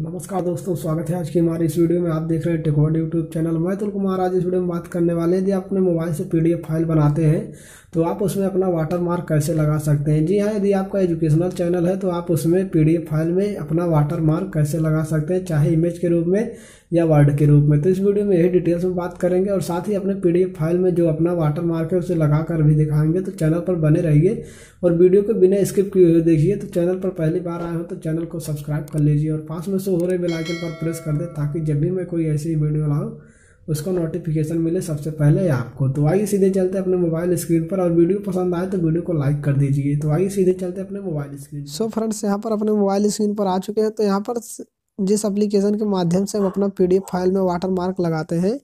नमस्कार दोस्तों स्वागत है आज की हमारी इस वीडियो में आप देख रहे हैं टेकवर्ड यूट्यूब चैनल मैं तुल कुमार आज इस वीडियो में बात करने वाले हैं यदि आप अपने मोबाइल से पीडीएफ फाइल बनाते हैं तो आप उसमें अपना वाटर मार्क कैसे लगा सकते हैं जी हाँ यदि आपका एजुकेशनल चैनल है तो आप उसमें पी फाइल में अपना वाटर मार्क कैसे लगा सकते हैं चाहे इमेज के रूप में या वर्ड के रूप में तो इस वीडियो में यही डिटेल्स में बात करेंगे और साथ ही अपने पीडीएफ फाइल में जो अपना वाटर मार्क है उसे लगा कर भी दिखाएंगे तो चैनल पर बने रहिए और वीडियो को बिना स्किप किए हुए देखिए तो चैनल पर पहली बार आए हो तो चैनल को सब्सक्राइब कर लीजिए और पास में से हो रहे बेलाइकन पर प्रेस कर दें ताकि जब भी मैं कोई ऐसी वीडियो लाऊँ उसका नोटिफिकेशन मिले सबसे पहले आपको तो आइए सीधे चलते अपने मोबाइल स्क्रीन पर और वीडियो पसंद आए तो वीडियो को लाइक कर दीजिए तो आइए सीधे चलते अपने मोबाइल स्क्रीन सो फ्रेंड्स यहाँ पर अपने मोबाइल स्क्रीन पर आ चुके हैं तो यहाँ पर जिस एप्लीकेशन के माध्यम से हम अपना पी फाइल में वाटरमार्क लगाते हैं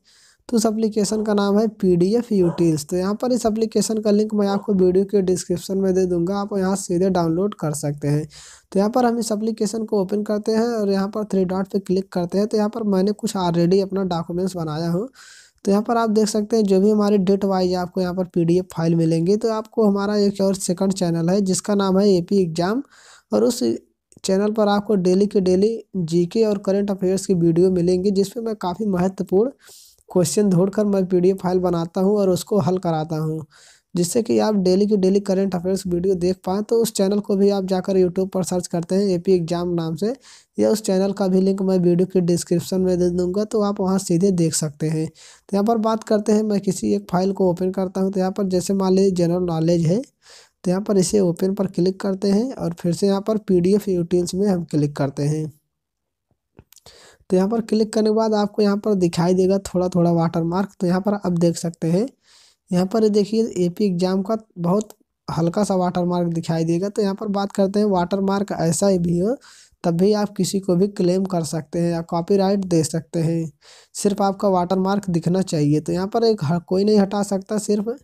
तो उस एप्लीकेशन का नाम है पी डी एफ यूटील्स तो यहाँ पर इस एप्लीकेशन का लिंक मैं आपको वीडियो के डिस्क्रिप्शन में दे दूंगा आप यहाँ सीधे डाउनलोड कर सकते हैं तो यहाँ पर हम इस एप्लीकेशन को ओपन करते हैं और यहाँ पर थ्री डॉट पे क्लिक करते हैं तो यहाँ पर मैंने कुछ ऑलरेडी अपना डॉक्यूमेंट्स बनाया हूँ तो यहाँ पर आप देख सकते हैं जो भी हमारे डेट वाइज आपको यहाँ पर पी फाइल मिलेंगी तो आपको हमारा एक और सेकंड चैनल है जिसका नाम है ए एग्ज़ाम और उस चैनल पर आपको डेली के डेली जीके और करंट अफेयर्स की वीडियो मिलेंगी जिसमें मैं काफ़ी महत्वपूर्ण क्वेश्चन ढूंढकर मैं पीडीएफ फाइल बनाता हूँ और उसको हल कराता हूँ जिससे कि आप डेली की डेली करंट अफेयर्स वीडियो देख पाएँ तो उस चैनल को भी आप जाकर यूट्यूब पर सर्च करते हैं ए एग्ज़ाम नाम से या उस चैनल का भी लिंक मैं वीडियो के डिस्क्रिप्शन में दे दूँगा तो आप वहाँ सीधे देख सकते हैं तो यहाँ पर बात करते हैं मैं किसी एक फाइल को ओपन करता हूँ तो यहाँ पर जैसे मान लीजिए जनरल नॉलेज है तो यहाँ पर इसे ओपन पर क्लिक करते हैं और फिर से यहाँ पर पी डी एफ यूटील्स में हम क्लिक करते हैं तो यहाँ पर क्लिक करने के बाद आपको यहाँ पर दिखाई देगा थोड़ा थोड़ा वाटर मार्क तो यहाँ पर आप देख सकते हैं यहाँ पर देखिए ए पी एग्ज़ाम का बहुत हल्का सा वाटर मार्क दिखाई देगा तो यहाँ पर बात करते हैं वाटर मार्क ऐसा ही भी हो तब भी आप किसी को भी क्लेम कर सकते हैं या कॉपीराइट दे सकते हैं सिर्फ आपका वाटर मार्क दिखना चाहिए तो यहाँ पर एक कोई नहीं हटा सकता सिर्फ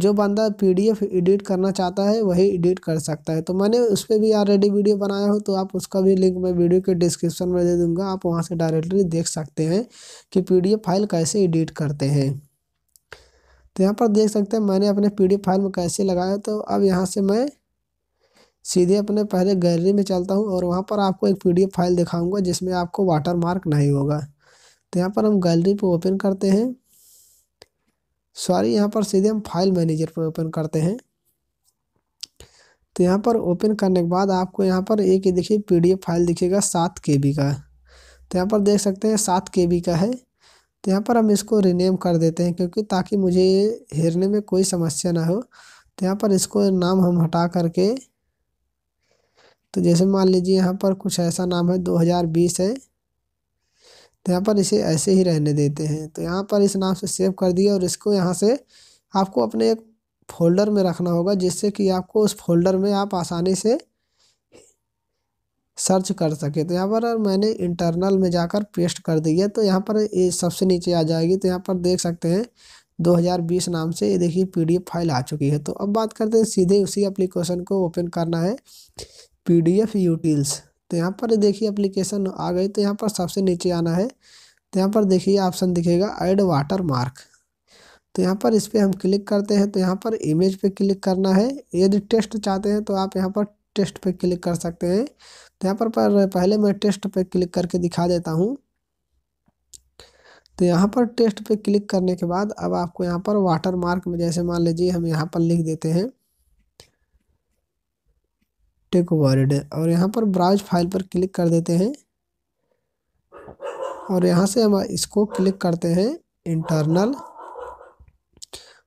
जो बंदा पीडीएफ एडिट करना चाहता है वही एडिट कर सकता है तो मैंने उस पर भी ऑलरेडी वीडियो बनाया हो तो आप उसका भी लिंक मैं वीडियो के डिस्क्रिप्शन में दे दूँगा आप वहाँ से डायरेक्टली देख सकते हैं कि पी फाइल कैसे एडिट करते हैं तो यहाँ पर देख सकते हैं मैंने अपने पी फाइल में कैसे लगाया तो अब यहाँ से मैं सीधे अपने पहले गैलरी में चलता हूँ और वहाँ पर आपको एक पी फाइल दिखाऊँगा जिसमें आपको वाटर नहीं होगा तो यहाँ पर हम गैलरी पर ओपन करते हैं सॉरी यहाँ पर सीधे हम फाइल मैनेजर पर ओपन करते हैं तो यहाँ पर ओपन करने के बाद आपको यहाँ पर एक ये देखिए पीडीएफ फाइल दिखेगा सात के बी का तो यहाँ पर देख सकते हैं सात के बी का है तो यहाँ पर हम इसको रिनेम कर देते हैं क्योंकि ताकि मुझे हेरने में कोई समस्या ना हो तो यहाँ पर इसको नाम हम हटा करके तो जैसे मान लीजिए यहाँ पर कुछ ऐसा नाम है दो है तो यहाँ पर इसे ऐसे ही रहने देते हैं तो यहाँ पर इस नाम से सेव कर दिया और इसको यहाँ से आपको अपने एक फोल्डर में रखना होगा जिससे कि आपको उस फोल्डर में आप आसानी से सर्च कर सके तो यहाँ पर मैंने इंटरनल में जाकर पेस्ट कर दी है तो यहाँ पर ये सबसे नीचे आ जाएगी तो यहाँ पर देख सकते हैं 2020 नाम से ये देखिए पीडीएफ फाइल आ चुकी है तो अब बात करते हैं सीधे उसी एप्लीकेशन को ओपन करना है पीडीएफ यूटिल्स तो यहाँ पर देखिए अप्लीकेशन आ गई तो यहाँ पर सबसे नीचे आना है तो यहाँ पर देखिए ऑप्शन दिखेगा एड वाटर मार्क तो यहाँ पर इस पर हम क्लिक करते हैं तो यहाँ पर इमेज पे क्लिक करना है यदि टेस्ट चाहते हैं तो आप यहाँ पर टेस्ट पे क्लिक कर सकते हैं तो यहाँ पर, पर पहले मैं टेस्ट पे क्लिक करके दिखा देता हूँ तो यहाँ पर टेस्ट पे क्लिक करने के बाद अब आपको यहाँ पर वाटर मार्क में जैसे मान लीजिए हम यहाँ पर लिख देते हैं टेक वर्ड और यहाँ पर ब्राउज फाइल पर क्लिक कर देते हैं और यहाँ से हम इसको क्लिक करते हैं इंटरनल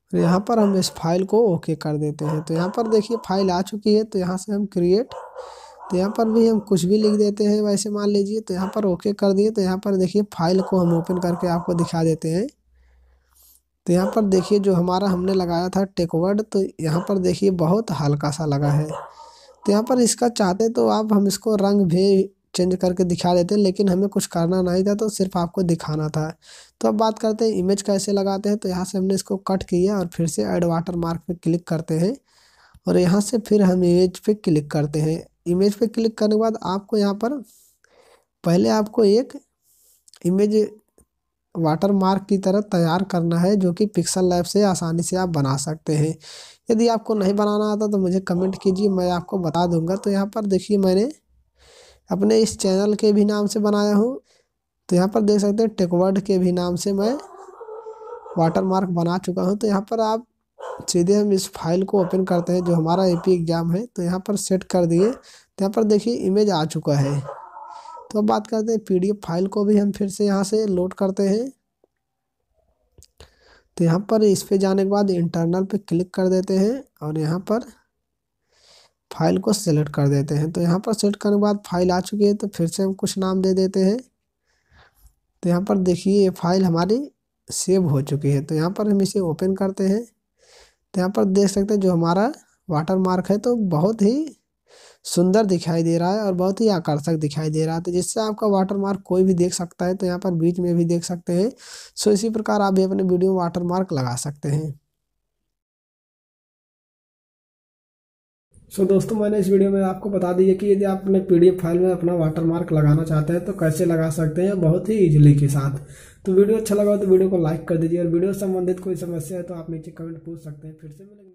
और यहाँ पर हम इस फाइल को ओके कर देते हैं तो यहाँ पर देखिए फाइल आ चुकी है तो यहाँ से हम क्रिएट तो यहाँ पर भी हम कुछ भी लिख देते हैं वैसे मान लीजिए तो यहाँ पर ओके कर दिए तो यहाँ पर देखिए फाइल को हम ओपन करके आपको दिखा देते हैं तो यहाँ पर देखिए जो हमारा हमने लगाया था टेकवर्ड तो यहाँ पर देखिए बहुत हल्का सा लगा है तो यहाँ पर इसका चाहते तो आप हम इसको रंग भी चेंज करके दिखा देते लेकिन हमें कुछ करना नहीं था तो सिर्फ आपको दिखाना था तो अब बात करते हैं इमेज कैसे लगाते हैं तो यहाँ से हमने इसको कट किया और फिर से एड वाटर मार्क पर क्लिक करते हैं और यहाँ से फिर हम इमेज पे क्लिक करते हैं इमेज पे क्लिक करने के बाद आपको यहाँ पर पहले आपको एक इमेज वाटर मार्क की तरह तैयार करना है जो कि पिक्सल लैब से आसानी से आप बना सकते हैं यदि आपको नहीं बनाना आता तो मुझे कमेंट कीजिए मैं आपको बता दूंगा तो यहाँ पर देखिए मैंने अपने इस चैनल के भी नाम से बनाया हूँ तो यहाँ पर देख सकते हैं टेकवर्ड के भी नाम से मैं वाटर मार्क बना चुका हूँ तो यहाँ पर आप सीधे हम इस फाइल को ओपन करते हैं जो हमारा ए एग्ज़ाम है तो यहाँ पर सेट कर दिए तो यहाँ पर देखिए इमेज आ चुका है तो अब मतलब बात करते हैं पीडीएफ फाइल को भी हम फिर से यहाँ से लोड करते हैं तो यहाँ पर इस पर जाने के बाद इंटरनल पे क्लिक कर देते हैं और यहाँ पर फाइल को सेलेक्ट कर देते हैं तो यहाँ पर सेलेक्ट करने के बाद फाइल आ चुकी है तो फिर से हम कुछ नाम दे देते हैं तो यहाँ पर देखिए ये फाइल हमारी सेव हो चुकी है तो यहाँ पर हम इसे ओपन करते हैं तो यहाँ पर देख सकते हैं जो हमारा वाटर मार्क है तो बहुत ही सुंदर दिखाई दे रहा है और बहुत ही आकर्षक दिखाई दे रहा है तो जिससे आपका वाटर मार्क कोई भी देख सकता है तो यहाँ पर बीच में भी देख सकते हैं सो इसी प्रकार आप भी अपने वीडियो में वाटरमार्क लगा सकते हैं सो so, दोस्तों मैंने इस वीडियो में आपको बता दिया कि यदि आप अपने पीडीएफ फाइल में अपना वाटर मार्क लगाना चाहते हैं तो कैसे लगा सकते हैं बहुत ही इजीली के साथ तो वीडियो अच्छा लगा तो वीडियो को लाइक कर दीजिए और वीडियो संबंधित कोई समस्या है तो आप नीचे कमेंट पूछ सकते हैं फिर से मिलेंगे